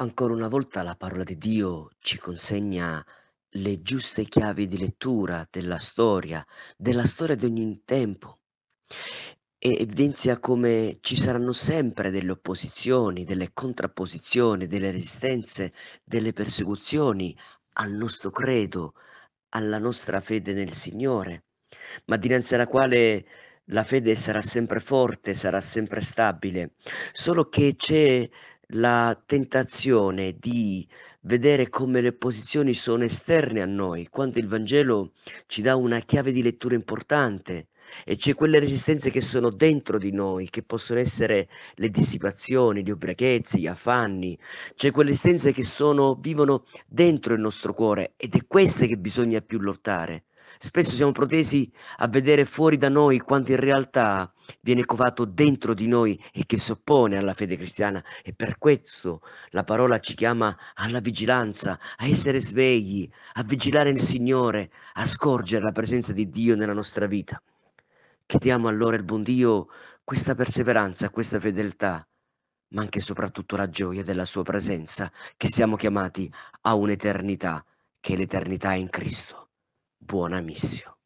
Ancora una volta la parola di Dio ci consegna le giuste chiavi di lettura della storia, della storia di ogni tempo e evidenzia come ci saranno sempre delle opposizioni, delle contrapposizioni, delle resistenze, delle persecuzioni al nostro credo, alla nostra fede nel Signore, ma dinanzi alla quale la fede sarà sempre forte, sarà sempre stabile, solo che c'è la tentazione di vedere come le posizioni sono esterne a noi, quando il Vangelo ci dà una chiave di lettura importante e c'è quelle resistenze che sono dentro di noi, che possono essere le dissipazioni, le ubriachezze, gli affanni, c'è quelle resistenze che sono, vivono dentro il nostro cuore ed è queste che bisogna più lottare. Spesso siamo protesi a vedere fuori da noi quanto in realtà viene covato dentro di noi e che si oppone alla fede cristiana e per questo la parola ci chiama alla vigilanza, a essere svegli, a vigilare il Signore, a scorgere la presenza di Dio nella nostra vita. Chiediamo allora al buon Dio questa perseveranza, questa fedeltà, ma anche e soprattutto la gioia della sua presenza, che siamo chiamati a un'eternità, che è l'eternità in Cristo buona missione.